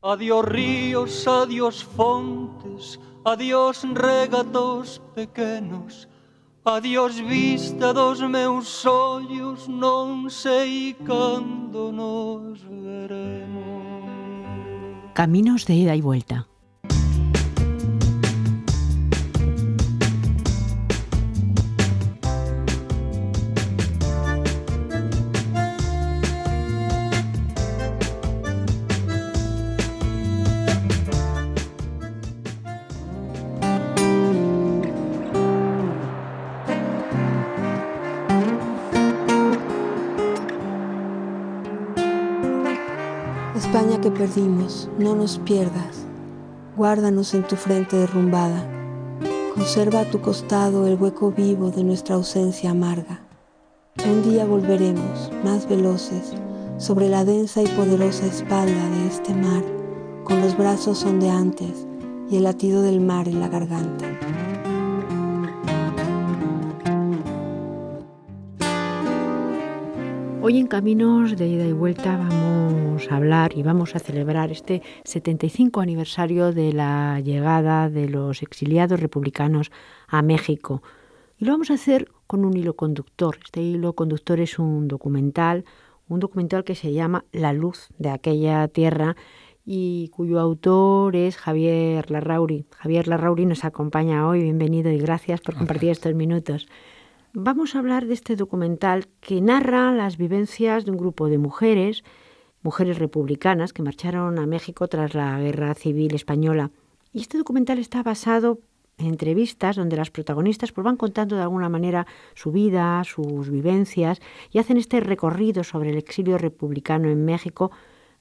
Adiós ríos, adiós fontes, adiós regatos pequeños, adiós vista dos meus ollos, non y cando nos veremos. Caminos de ida y vuelta no nos pierdas, guárdanos en tu frente derrumbada, conserva a tu costado el hueco vivo de nuestra ausencia amarga. Un día volveremos, más veloces, sobre la densa y poderosa espalda de este mar, con los brazos ondeantes y el latido del mar en la garganta. Hoy en Caminos de Ida y Vuelta vamos a hablar y vamos a celebrar este 75 aniversario de la llegada de los exiliados republicanos a México. Y lo vamos a hacer con un hilo conductor. Este hilo conductor es un documental, un documental que se llama La luz de aquella tierra y cuyo autor es Javier Larrauri. Javier Larrauri nos acompaña hoy, bienvenido y gracias por compartir estos minutos vamos a hablar de este documental que narra las vivencias de un grupo de mujeres, mujeres republicanas, que marcharon a México tras la Guerra Civil Española. Y este documental está basado en entrevistas donde las protagonistas pues, van contando de alguna manera su vida, sus vivencias, y hacen este recorrido sobre el exilio republicano en México,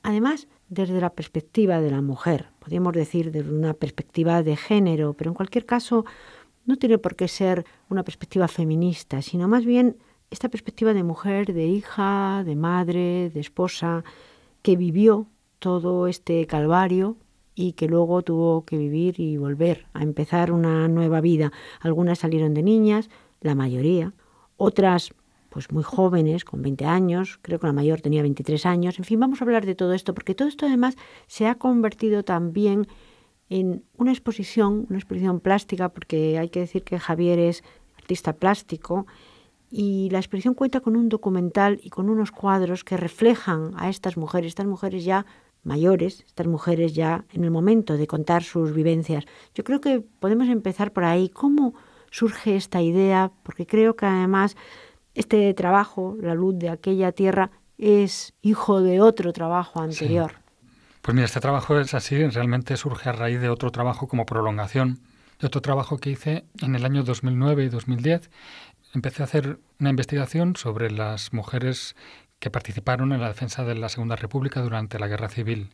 además desde la perspectiva de la mujer, podríamos decir desde una perspectiva de género, pero en cualquier caso no tiene por qué ser una perspectiva feminista, sino más bien esta perspectiva de mujer, de hija, de madre, de esposa, que vivió todo este calvario y que luego tuvo que vivir y volver a empezar una nueva vida. Algunas salieron de niñas, la mayoría, otras pues muy jóvenes, con 20 años, creo que la mayor tenía 23 años, en fin, vamos a hablar de todo esto, porque todo esto además se ha convertido también en una exposición, una exposición plástica, porque hay que decir que Javier es artista plástico, y la exposición cuenta con un documental y con unos cuadros que reflejan a estas mujeres, estas mujeres ya mayores, estas mujeres ya en el momento de contar sus vivencias. Yo creo que podemos empezar por ahí. ¿Cómo surge esta idea? Porque creo que además este trabajo, la luz de aquella tierra, es hijo de otro trabajo anterior. Pues mira, este trabajo es así, realmente surge a raíz de otro trabajo como prolongación, de otro trabajo que hice en el año 2009 y 2010. Empecé a hacer una investigación sobre las mujeres que participaron en la defensa de la Segunda República durante la Guerra Civil.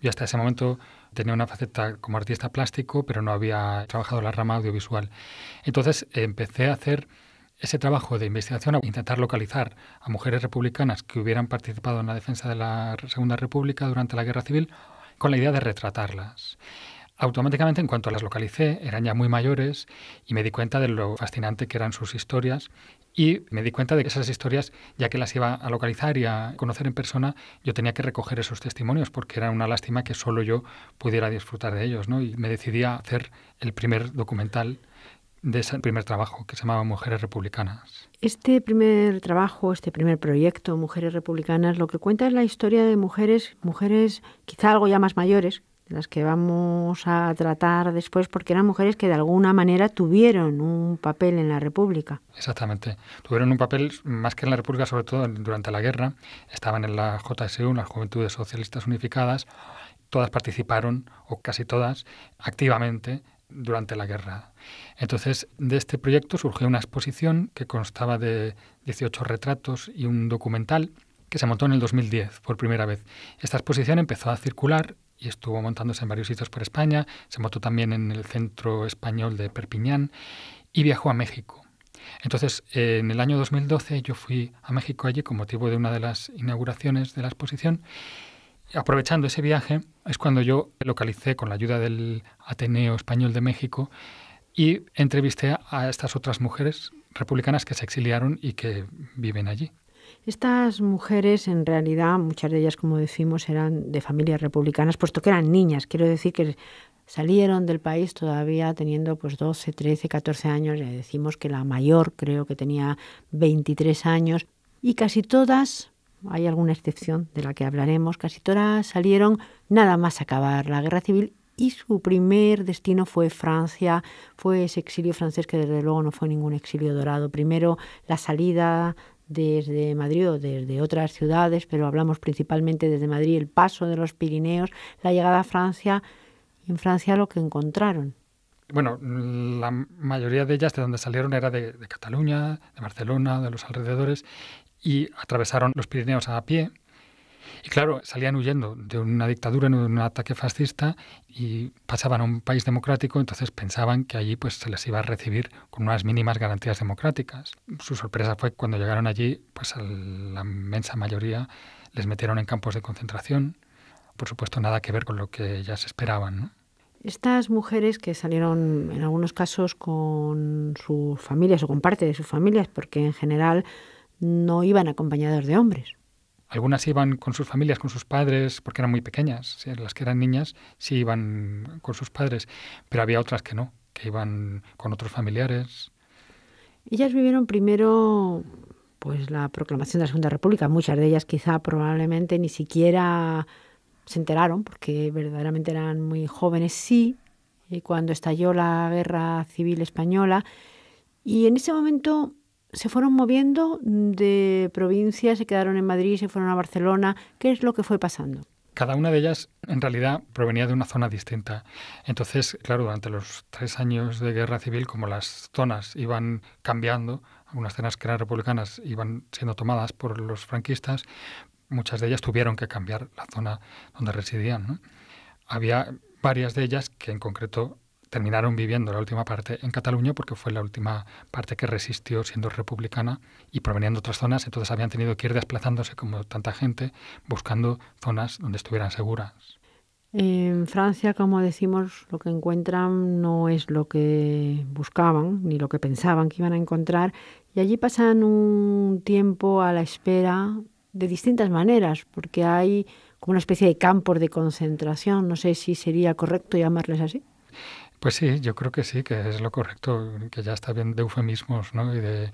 Y hasta ese momento tenía una faceta como artista plástico, pero no había trabajado la rama audiovisual. Entonces empecé a hacer ese trabajo de investigación a intentar localizar a mujeres republicanas que hubieran participado en la defensa de la Segunda República durante la Guerra Civil con la idea de retratarlas. Automáticamente, en cuanto las localicé, eran ya muy mayores y me di cuenta de lo fascinante que eran sus historias y me di cuenta de que esas historias, ya que las iba a localizar y a conocer en persona, yo tenía que recoger esos testimonios porque era una lástima que solo yo pudiera disfrutar de ellos. ¿no? Y me decidí a hacer el primer documental de ese primer trabajo que se llamaba Mujeres Republicanas. Este primer trabajo, este primer proyecto, Mujeres Republicanas, lo que cuenta es la historia de mujeres, mujeres quizá algo ya más mayores, de las que vamos a tratar después, porque eran mujeres que de alguna manera tuvieron un papel en la República. Exactamente. Tuvieron un papel más que en la República, sobre todo durante la guerra. Estaban en la JSU, las Juventudes Socialistas Unificadas. Todas participaron, o casi todas, activamente durante la guerra. Entonces, de este proyecto surgió una exposición que constaba de 18 retratos y un documental que se montó en el 2010 por primera vez. Esta exposición empezó a circular y estuvo montándose en varios sitios por España, se montó también en el Centro Español de Perpiñán y viajó a México. Entonces, en el año 2012 yo fui a México allí con motivo de una de las inauguraciones de la exposición aprovechando ese viaje es cuando yo localicé con la ayuda del Ateneo Español de México y entrevisté a estas otras mujeres republicanas que se exiliaron y que viven allí. Estas mujeres, en realidad, muchas de ellas, como decimos, eran de familias republicanas, puesto que eran niñas. Quiero decir que salieron del país todavía teniendo pues 12, 13, 14 años. Le decimos que la mayor creo que tenía 23 años. Y casi todas hay alguna excepción de la que hablaremos, casi todas salieron nada más acabar la guerra civil y su primer destino fue Francia, fue ese exilio francés que desde luego no fue ningún exilio dorado. Primero la salida desde Madrid o desde otras ciudades, pero hablamos principalmente desde Madrid, el paso de los Pirineos, la llegada a Francia en Francia lo que encontraron. Bueno, la mayoría de ellas de donde salieron era de, de Cataluña, de Barcelona, de los alrededores y atravesaron los Pirineos a pie. Y claro, salían huyendo de una dictadura, de un ataque fascista y pasaban a un país democrático, entonces pensaban que allí pues se les iba a recibir con unas mínimas garantías democráticas. Su sorpresa fue cuando llegaron allí, pues a la inmensa mayoría les metieron en campos de concentración. Por supuesto, nada que ver con lo que ellas esperaban, Estas mujeres que salieron en algunos casos con sus familias o con parte de sus familias, porque en general no iban acompañados de hombres. Algunas iban con sus familias, con sus padres, porque eran muy pequeñas. Las que eran niñas sí iban con sus padres, pero había otras que no, que iban con otros familiares. Ellas vivieron primero pues la proclamación de la Segunda República. Muchas de ellas quizá probablemente ni siquiera se enteraron, porque verdaderamente eran muy jóvenes, sí, y cuando estalló la Guerra Civil Española. Y en ese momento se fueron moviendo de provincia, se quedaron en Madrid, se fueron a Barcelona. ¿Qué es lo que fue pasando? Cada una de ellas en realidad provenía de una zona distinta. Entonces, claro, durante los tres años de guerra civil, como las zonas iban cambiando, algunas zonas que eran republicanas iban siendo tomadas por los franquistas, muchas de ellas tuvieron que cambiar la zona donde residían. Había varias de ellas que en concreto terminaron viviendo la última parte en Cataluña porque fue la última parte que resistió siendo republicana y proveniendo de otras zonas, entonces habían tenido que ir desplazándose como tanta gente buscando zonas donde estuvieran seguras. En Francia, como decimos, lo que encuentran no es lo que buscaban ni lo que pensaban que iban a encontrar y allí pasan un tiempo a la espera de distintas maneras porque hay como una especie de campos de concentración, no sé si sería correcto llamarles así. Pues sí, yo creo que sí, que es lo correcto, que ya está bien de eufemismos ¿no? y de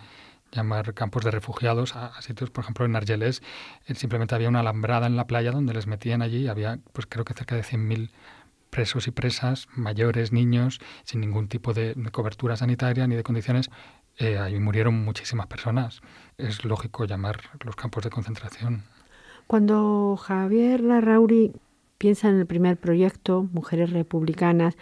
llamar campos de refugiados a, sitios, por ejemplo, en Argelés eh, simplemente había una alambrada en la playa donde les metían allí había, pues creo que cerca de 100.000 presos y presas, mayores, niños, sin ningún tipo de cobertura sanitaria ni de condiciones. Eh, ahí murieron muchísimas personas. Es lógico llamar los campos de concentración. Cuando Javier Larrauri piensa en el primer proyecto, Mujeres Republicanas,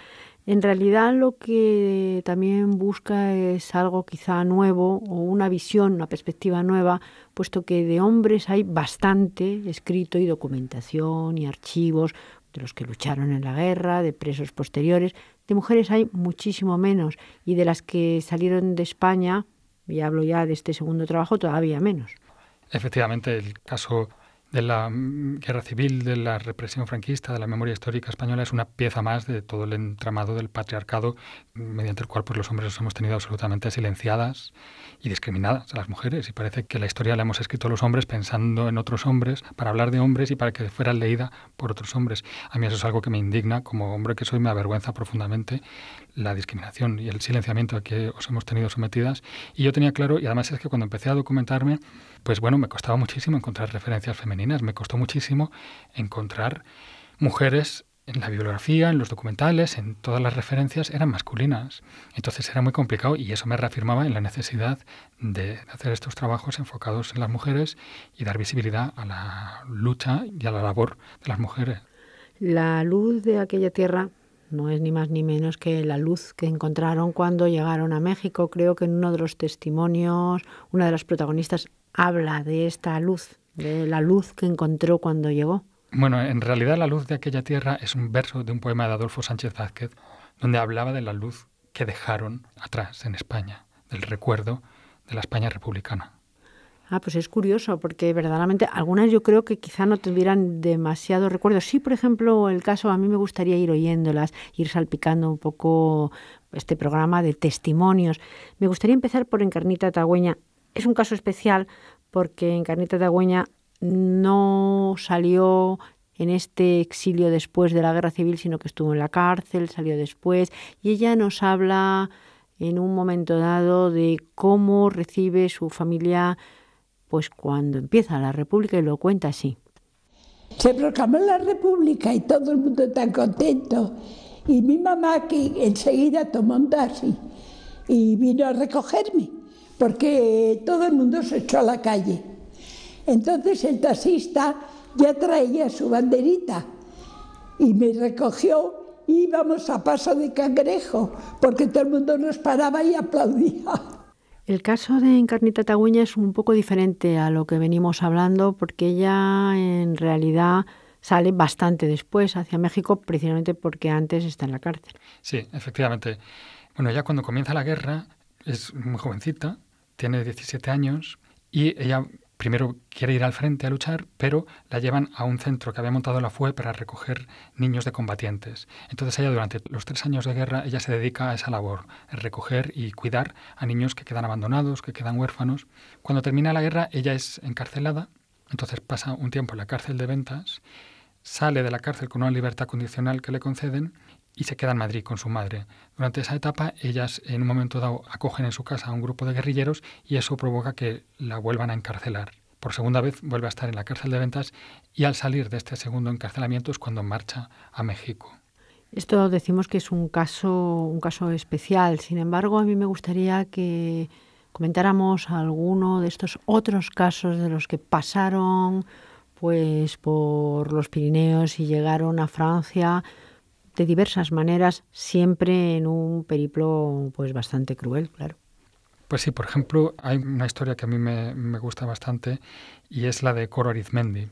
en realidad lo que también busca es algo quizá nuevo o una visión, una perspectiva nueva, puesto que de hombres hay bastante escrito y documentación y archivos de los que lucharon en la guerra, de presos posteriores. De mujeres hay muchísimo menos y de las que salieron de España, y hablo ya de este segundo trabajo, todavía menos. Efectivamente, el caso de la mm, guerra civil, de la represión franquista, de la memoria histórica española, es una pieza más de todo el entramado del patriarcado mediante el cual pues, los hombres hemos tenido absolutamente silenciadas y discriminadas a las mujeres. Y parece que la historia la hemos escrito los hombres pensando en otros hombres, para hablar de hombres y para que fuera leída por otros hombres. A mí eso es algo que me indigna, como hombre que soy me avergüenza profundamente la discriminación y el silenciamiento a que os hemos tenido sometidas. Y yo tenía claro, y además es que cuando empecé a documentarme, pues bueno, me costaba muchísimo encontrar referencias femeninas, me costó muchísimo encontrar mujeres en la bibliografía, en los documentales, en todas las referencias eran masculinas. Entonces era muy complicado y eso me reafirmaba en la necesidad de hacer estos trabajos enfocados en las mujeres y dar visibilidad a la lucha y a la labor de las mujeres. La luz de aquella tierra no es ni más ni menos que la luz que encontraron cuando llegaron a México. Creo que en uno de los testimonios, una de las protagonistas habla de esta luz, de la luz que encontró cuando llegó. Bueno, en realidad la luz de aquella tierra es un verso de un poema de Adolfo Sánchez Vázquez, donde hablaba de la luz que dejaron atrás en España, del recuerdo de la España republicana. Ah, pues es curioso, porque verdaderamente algunas yo creo que quizá no tuvieran demasiado recuerdo. Sí, por ejemplo, el caso, a mí me gustaría ir oyéndolas, ir salpicando un poco este programa de testimonios. Me gustaría empezar por Encarnita Tagüeña. Es un caso especial porque Encarnita Agüeña no salió en este exilio después de la guerra civil, sino que estuvo en la cárcel, salió después, y ella nos habla en un momento dado de cómo recibe su familia pues cuando empieza la República y lo cuenta así. Se proclamó la República y todo el mundo tan contento. Y mi mamá que enseguida tomó un taxi y vino a recogerme porque eh, todo el mundo se echó a la calle. Entonces el taxista ya traía su banderita y me recogió y íbamos a paso de cangrejo, porque todo el mundo nos paraba y aplaudía. El caso de Encarnita Tagüeña es un poco diferente a lo que venimos hablando, porque ella en realidad sale bastante después hacia México, precisamente porque antes está en la cárcel. Sí, efectivamente. Bueno, ya cuando comienza la guerra es muy jovencita, tiene 17 años y ella primero quiere ir al frente a luchar, pero la llevan a un centro que había montado la FUE para recoger niños de combatientes. Entonces ella durante los tres años de guerra, ella se dedica a esa labor, a recoger y cuidar a niños que quedan abandonados, que quedan huérfanos. Cuando termina la guerra, ella es encarcelada, entonces pasa un tiempo en la cárcel de ventas, sale de la cárcel con una libertad condicional que le conceden y se queda en Madrid con su madre. Durante esa etapa, ellas en un momento dado acogen en su casa a un grupo de guerrilleros y eso provoca que la vuelvan a encarcelar. Por segunda vez vuelve a estar en la cárcel de ventas y al salir de este segundo encarcelamiento es cuando marcha a México. Esto decimos que es un caso, un caso especial. Sin embargo, a mí me gustaría que comentáramos alguno de estos otros casos de los que pasaron pues por los Pirineos y llegaron a Francia de diversas maneras, siempre en un periplo pues bastante cruel, claro. Pues sí, por ejemplo, hay una historia que a mí me, me gusta bastante y es la de Coro Arizmendi.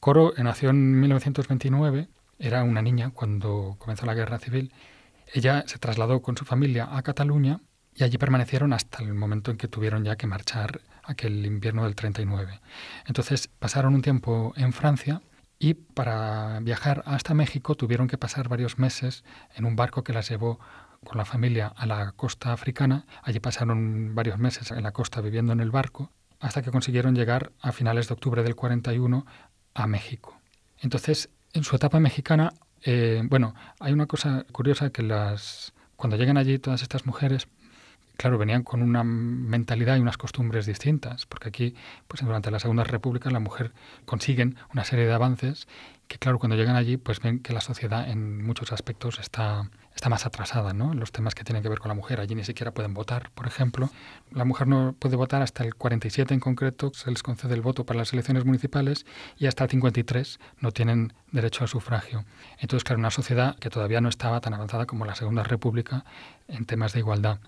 Coro nació en 1929, era una niña cuando comenzó la guerra civil. Ella se trasladó con su familia a Cataluña y allí permanecieron hasta el momento en que tuvieron ya que marchar aquel invierno del 39. Entonces pasaron un tiempo en Francia y para viajar hasta México tuvieron que pasar varios meses en un barco que las llevó con la familia a la costa africana. Allí pasaron varios meses en la costa viviendo en el barco hasta que consiguieron llegar a finales de octubre del 41 a México. Entonces, en su etapa mexicana, eh, bueno, hay una cosa curiosa que las cuando llegan allí todas estas mujeres claro, venían con una mentalidad y unas costumbres distintas, porque aquí, pues durante la Segunda República, la mujer consigue una serie de avances que, claro, cuando llegan allí, pues ven que la sociedad en muchos aspectos está, está más atrasada, ¿no? Los temas que tienen que ver con la mujer, allí ni siquiera pueden votar, por ejemplo. La mujer no puede votar hasta el 47 en concreto, se les concede el voto para las elecciones municipales y hasta el 53 no tienen derecho al sufragio. Entonces, claro, una sociedad que todavía no estaba tan avanzada como la Segunda República en temas de igualdad.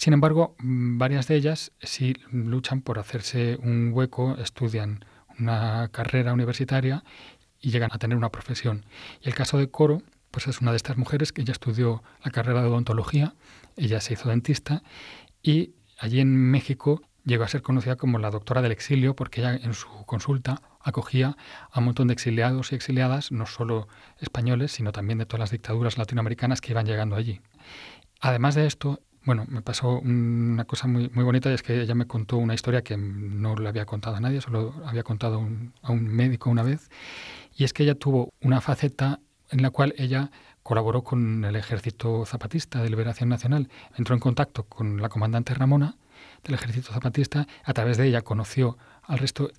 Sin embargo, mm, varias de ellas sí luchan por hacerse un hueco, estudian una carrera universitaria y llegan a tener una profesión. Y el caso de Coro, pues es una de estas mujeres que ya estudió la carrera de odontología, ella se hizo dentista y allí en México llegó a ser conocida como la doctora del exilio porque ella en su consulta acogía a un montón de exiliados y exiliadas, no solo españoles, sino también de todas las dictaduras latinoamericanas que iban llegando allí. Además de esto, bueno, me pasó una cosa muy, muy bonita y es que ella me contó una historia que no le había contado a nadie, solo había contado a un médico una vez. Y es que ella tuvo una faceta en la cual ella colaboró con el Ejército Zapatista de Liberación Nacional. Entró en contacto con la comandante Ramona del Ejército Zapatista. A través de ella conoció al resto,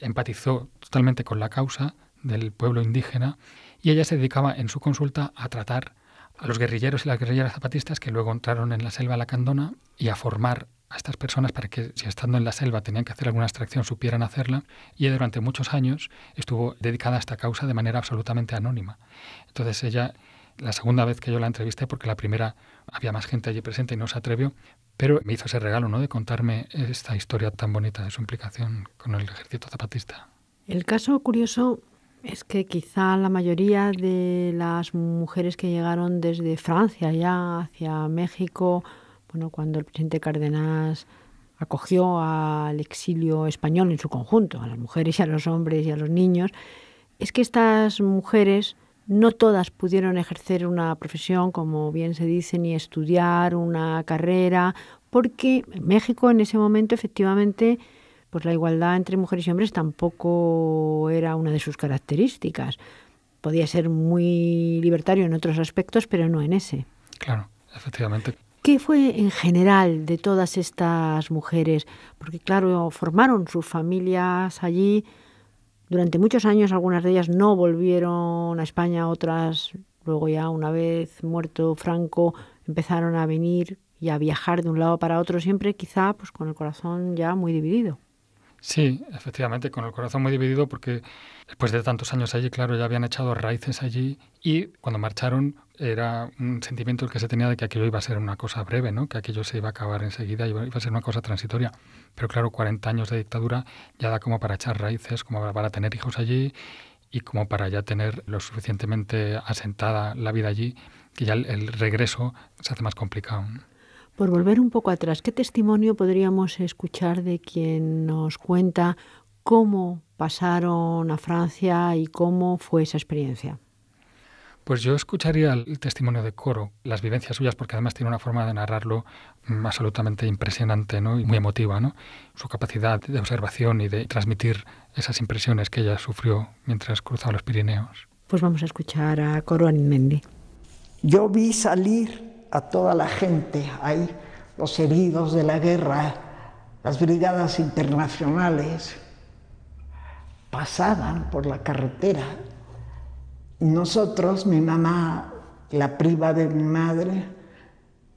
empatizó totalmente con la causa del pueblo indígena y ella se dedicaba en su consulta a tratar a los guerrilleros y las guerrilleras zapatistas que luego entraron en la selva la candona y a formar a estas personas para que, si estando en la selva tenían que hacer alguna extracción, supieran hacerla, y durante muchos años estuvo dedicada a esta causa de manera absolutamente anónima. Entonces ella, la segunda vez que yo la entrevisté, porque la primera había más gente allí presente y no se atrevió, pero me hizo ese regalo ¿no? de contarme esta historia tan bonita de su implicación con el ejército zapatista. El caso curioso es que quizá la mayoría de las mujeres que llegaron desde Francia ya hacia México, bueno, cuando el presidente Cárdenas acogió al exilio español en su conjunto, a las mujeres y a los hombres y a los niños, es que estas mujeres no todas pudieron ejercer una profesión, como bien se dice, ni estudiar una carrera, porque México en ese momento efectivamente pues la igualdad entre mujeres y hombres tampoco era una de sus características. Podía ser muy libertario en otros aspectos, pero no en ese. Claro, efectivamente. ¿Qué fue en general de todas estas mujeres? Porque claro, formaron sus familias allí. Durante muchos años algunas de ellas no volvieron a España, otras luego ya una vez muerto Franco empezaron a venir y a viajar de un lado para otro siempre quizá pues con el corazón ya muy dividido. Sí, efectivamente, con el corazón muy dividido porque después de tantos años allí, claro, ya habían echado raíces allí y cuando marcharon era un sentimiento el que se tenía de que aquello iba a ser una cosa breve, ¿no? que aquello se iba a acabar enseguida, iba a ser una cosa transitoria. Pero claro, 40 años de dictadura ya da como para echar raíces, como para tener hijos allí y como para ya tener lo suficientemente asentada la vida allí, que ya el, regreso se hace más complicado. Por volver un poco atrás, ¿qué testimonio podríamos escuchar de quien nos cuenta cómo pasaron a Francia y cómo fue esa experiencia? Pues yo escucharía el testimonio de Coro, las vivencias suyas, porque además tiene una forma de narrarlo absolutamente impresionante ¿no? y muy emotiva. ¿no? Su capacidad de observación y de transmitir esas impresiones que ella sufrió mientras cruzaba los Pirineos. Pues vamos a escuchar a Coro Animendi. Yo vi salir a toda la gente ahí, los heridos de la guerra, las brigadas internacionales, pasaban por la carretera. nosotros, mi mamá, la priva de mi madre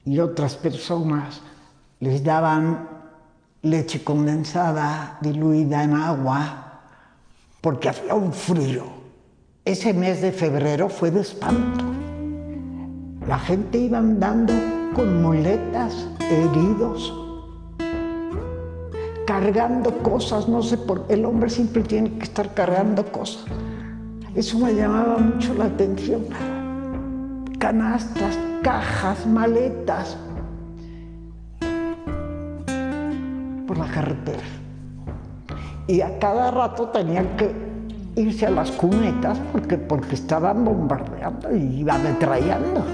y otras personas, les daban leche condensada diluida en agua, porque hacía un frío. Ese mes de febrero fue de espanto. La gente iba andando con muletas, heridos, cargando cosas, no sé por qué. El hombre siempre tiene que estar cargando cosas. Eso me llamaba mucho la atención. Canastas, cajas, maletas. Por la carretera. Y a cada rato tenían que irse a las cunetas porque, porque estaban bombardeando y iban atrayando.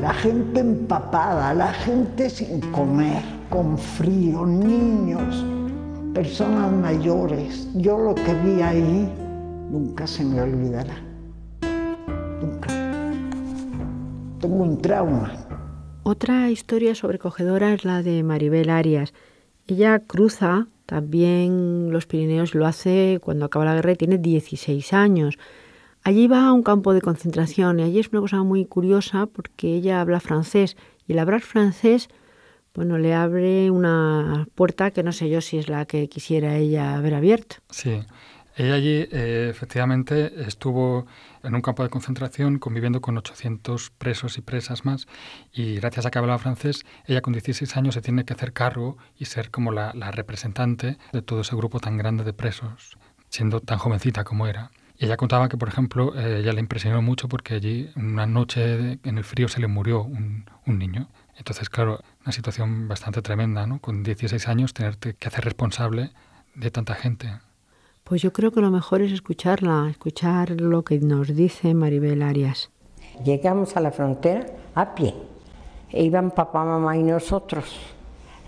la gente empapada, la gente sin comer, con frío, niños, personas mayores. Yo lo que vi ahí nunca se me olvidará. Nunca. Tengo un trauma. Otra historia sobrecogedora es la de Maribel Arias. Ella cruza también los Pirineos, lo hace cuando acaba la guerra y tiene 16 años. Allí va a un campo de concentración y allí es una cosa muy curiosa porque ella habla francés y el hablar francés, bueno, le abre una puerta que no sé yo si es la que quisiera ella haber abierto. Sí, ella allí eh, efectivamente estuvo en un campo de concentración conviviendo con 800 presos y presas más y gracias a que hablaba francés, ella con 16 años se tiene que hacer cargo y ser como la representante de todo ese grupo tan grande de presos, siendo tan jovencita como era. Ella contaba que, por ejemplo, eh, ella le impresionó mucho porque allí una noche en el frío se le murió un, un niño. Entonces, claro, una situación bastante tremenda, ¿no? Con 16 años tenerte que hacer responsable de tanta gente. Pues yo creo que lo mejor es escucharla, escuchar lo que nos dice Maribel Arias. Llegamos a la frontera a pie. E iban papá, mamá y nosotros.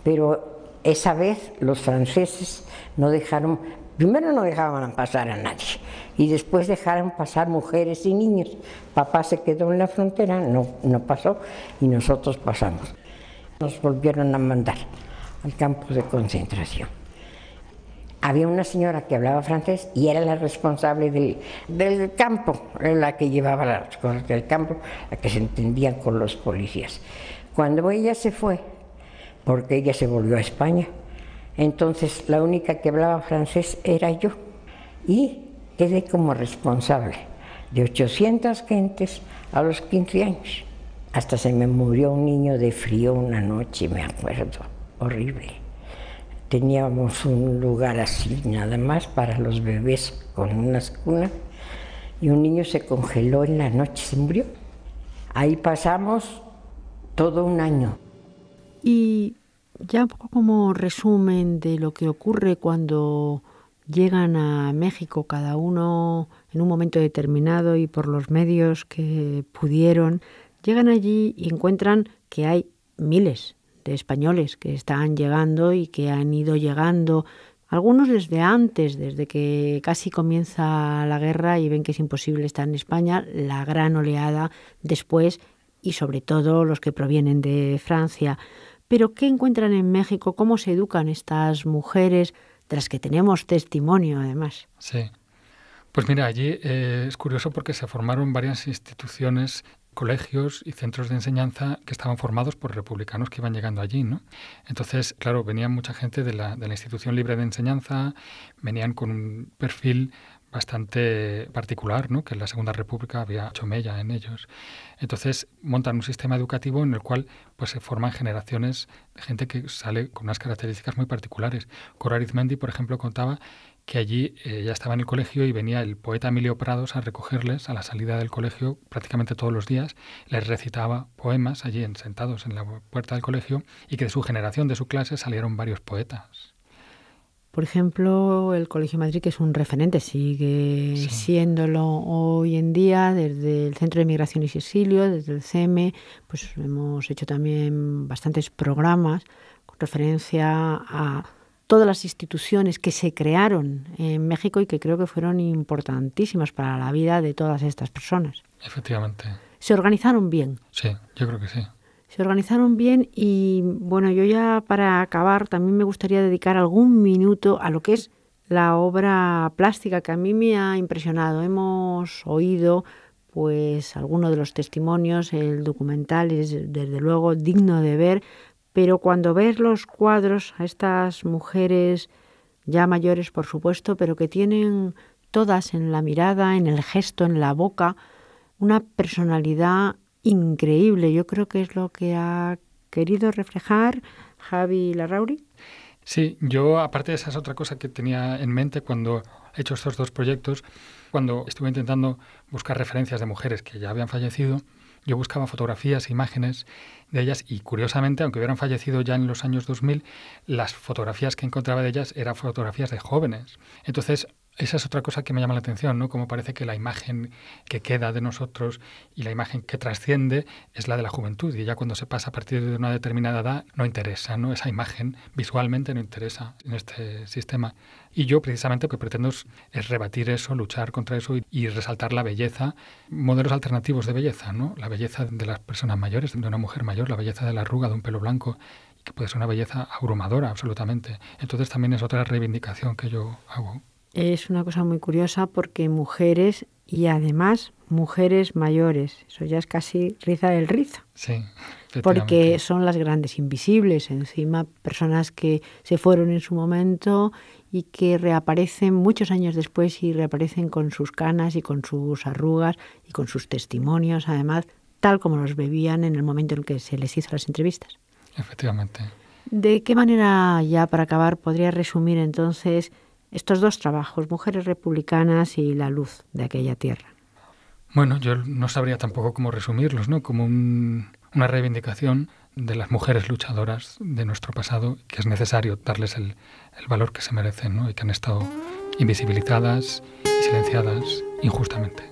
Pero esa vez los franceses no dejaron, primero no dejaban pasar a nadie y después dejaron pasar mujeres y niños. Papá se quedó en la frontera, no, no pasó y nosotros pasamos. Nos volvieron a mandar al campo de concentración. Había una señora que hablaba francés y era la responsable del, del campo, la que llevaba las cosas del campo, la que se entendía con los policías. Cuando ella se fue, porque ella se volvió a España, entonces la única que hablaba francés era yo. Y quedé como responsable de 800 gentes a los 15 años. Hasta se me murió un niño de frío una noche, me acuerdo, horrible. Teníamos un lugar así nada más para los bebés con una cunas y un niño se congeló en la noche, se murió. Ahí pasamos todo un año. Y ya un poco como resumen de lo que ocurre cuando llegan a México cada uno en un momento determinado y por los medios que pudieron, llegan allí y encuentran que hay miles de españoles que están llegando y que han ido llegando, algunos desde antes, desde que casi comienza la guerra y ven que es imposible estar en España, la gran oleada después y sobre todo los que provienen de Francia. Pero ¿qué encuentran en México? ¿Cómo se educan estas mujeres? Tras que tenemos testimonio además. Sí. Pues mira, allí eh, es curioso porque se formaron varias instituciones colegios y centros de enseñanza que estaban formados por republicanos que iban llegando allí, ¿no? Entonces, claro, venía mucha gente de la, de la institución libre de enseñanza, venían con un perfil bastante particular, ¿no? que en la Segunda República había hecho mella en ellos. Entonces montan un sistema educativo en el cual pues, se forman generaciones de gente que sale con unas características muy particulares. Cora Arizmendi, por ejemplo, contaba que allí eh, ya estaba en el colegio y venía el poeta Emilio Prados a recogerles a la salida del colegio prácticamente todos los días, les recitaba poemas allí sentados en la puerta del colegio y que de su generación, de su clase, salieron varios poetas. Por ejemplo, el Colegio Madrid, que es un referente, sigue siéndolo hoy en día, desde el Centro de Migración y Exilio, desde el CEME, pues hemos hecho también bastantes programas con referencia a todas las instituciones que se crearon en México y que creo que fueron importantísimas para la vida de todas estas personas. Efectivamente. ¿Se organizaron bien? Sí, yo creo que sí. Se organizaron bien y bueno, yo ya para acabar también me gustaría dedicar algún minuto a lo que es la obra plástica que a mí me ha impresionado. Hemos oído pues algunos de los testimonios, el documental es desde luego digno de ver, pero cuando ves los cuadros a estas mujeres ya mayores por supuesto, pero que tienen todas en la mirada, en el gesto, en la boca, una personalidad increíble. Yo creo que es lo que ha querido reflejar Javi Larrauri. Sí, yo aparte de esa es otra cosa que tenía en mente cuando he hecho estos dos proyectos, cuando estuve intentando buscar referencias de mujeres que ya habían fallecido, yo buscaba fotografías e imágenes de ellas y curiosamente, aunque hubieran fallecido ya en los años 2000, las fotografías que encontraba de ellas eran fotografías de jóvenes. Entonces, esa es otra cosa que me llama la atención, ¿no? Como parece que la imagen que queda de nosotros y la imagen que trasciende es la de la juventud. Y ya cuando se pasa a partir de una determinada edad, no interesa, ¿no? Esa imagen visualmente no interesa en este sistema. Y yo precisamente lo que pretendo es rebatir eso, luchar contra eso y, resaltar la belleza, modelos alternativos de belleza, ¿no? La belleza de las personas mayores, de una mujer mayor, la belleza de la arruga, de un pelo blanco que puede ser una belleza abrumadora absolutamente. Entonces también es otra reivindicación que yo hago es una cosa muy curiosa porque mujeres y además mujeres mayores, eso ya es casi riza del rizo. Sí. Porque son las grandes invisibles, encima personas que se fueron en su momento y que reaparecen muchos años después y reaparecen con sus canas y con sus arrugas y con sus testimonios, además, tal como los bebían en el momento en que se les hizo las entrevistas. Efectivamente. ¿De qué manera, ya para acabar, podría resumir entonces estos dos trabajos, Mujeres Republicanas y La Luz de aquella tierra? Bueno, yo no sabría tampoco cómo resumirlos, ¿no? Como una reivindicación de las mujeres luchadoras de nuestro pasado, que es necesario darles el, el valor que se merecen ¿no? y que han estado invisibilizadas y silenciadas injustamente.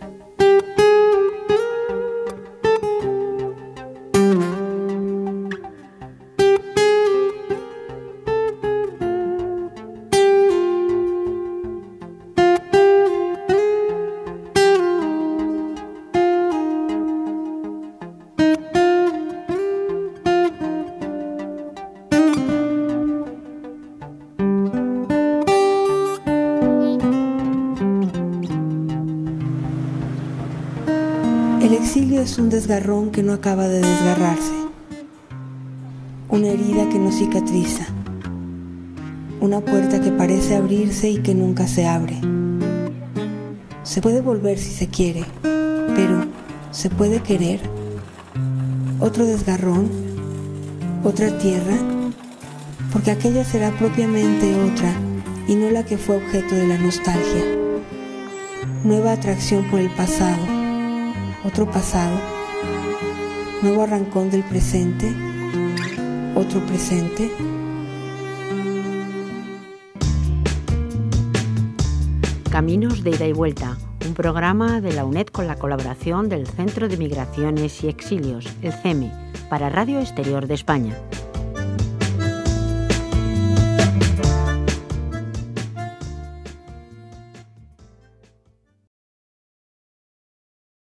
desgarrón que no acaba de desgarrarse, una herida que no cicatriza, una puerta que parece abrirse y que nunca se abre. Se puede volver si se quiere, pero ¿se puede querer? Otro desgarrón, otra tierra, porque aquella será propiamente otra y no la que fue objeto de la nostalgia. Nueva atracción por el pasado, otro pasado nuevo arrancón del presente, otro presente. Caminos de ida y vuelta, un programa de la UNED con la colaboración del Centro de Migraciones y Exilios, el CEME, para Radio Exterior de España.